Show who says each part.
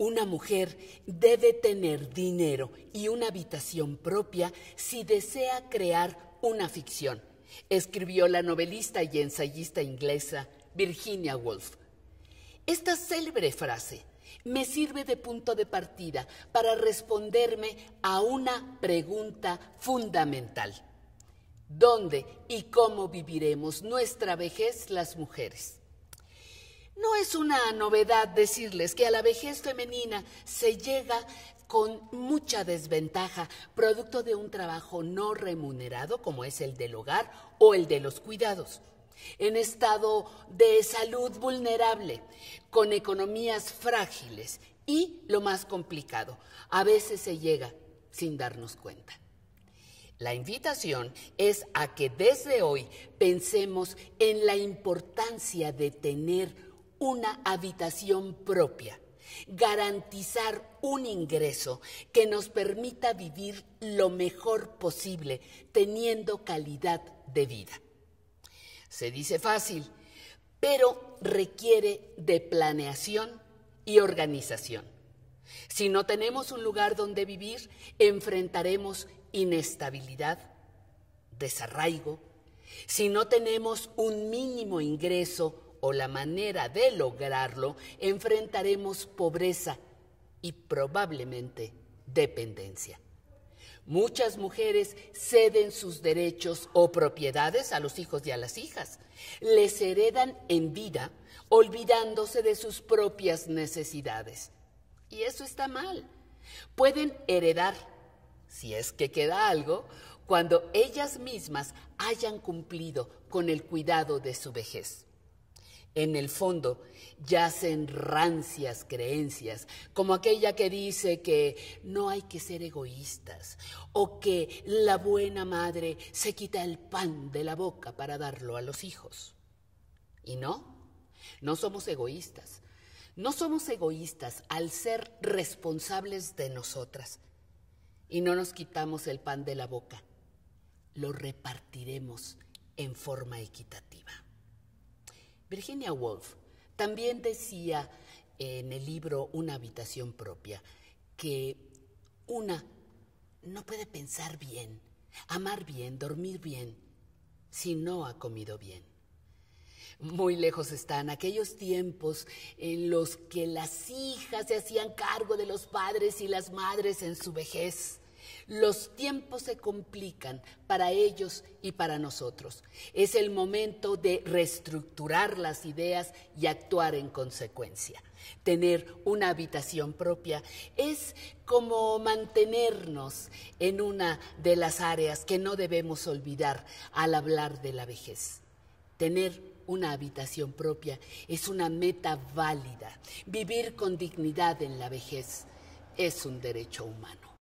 Speaker 1: Una mujer debe tener dinero y una habitación propia si desea crear una ficción, escribió la novelista y ensayista inglesa Virginia Woolf. Esta célebre frase me sirve de punto de partida para responderme a una pregunta fundamental. ¿Dónde y cómo viviremos nuestra vejez las mujeres? No es una novedad decirles que a la vejez femenina se llega con mucha desventaja, producto de un trabajo no remunerado como es el del hogar o el de los cuidados, en estado de salud vulnerable, con economías frágiles y, lo más complicado, a veces se llega sin darnos cuenta. La invitación es a que desde hoy pensemos en la importancia de tener una habitación propia, garantizar un ingreso que nos permita vivir lo mejor posible, teniendo calidad de vida. Se dice fácil, pero requiere de planeación y organización. Si no tenemos un lugar donde vivir, enfrentaremos inestabilidad, desarraigo. Si no tenemos un mínimo ingreso, o la manera de lograrlo, enfrentaremos pobreza y probablemente dependencia. Muchas mujeres ceden sus derechos o propiedades a los hijos y a las hijas. Les heredan en vida, olvidándose de sus propias necesidades. Y eso está mal. Pueden heredar, si es que queda algo, cuando ellas mismas hayan cumplido con el cuidado de su vejez. En el fondo yacen rancias creencias, como aquella que dice que no hay que ser egoístas o que la buena madre se quita el pan de la boca para darlo a los hijos. Y no, no somos egoístas. No somos egoístas al ser responsables de nosotras. Y no nos quitamos el pan de la boca. Lo repartiremos en forma equitativa. Virginia Woolf también decía en el libro Una habitación propia que una no puede pensar bien, amar bien, dormir bien, si no ha comido bien. Muy lejos están aquellos tiempos en los que las hijas se hacían cargo de los padres y las madres en su vejez los tiempos se complican para ellos y para nosotros. Es el momento de reestructurar las ideas y actuar en consecuencia. Tener una habitación propia es como mantenernos en una de las áreas que no debemos olvidar al hablar de la vejez. Tener una habitación propia es una meta válida. Vivir con dignidad en la vejez es un derecho humano.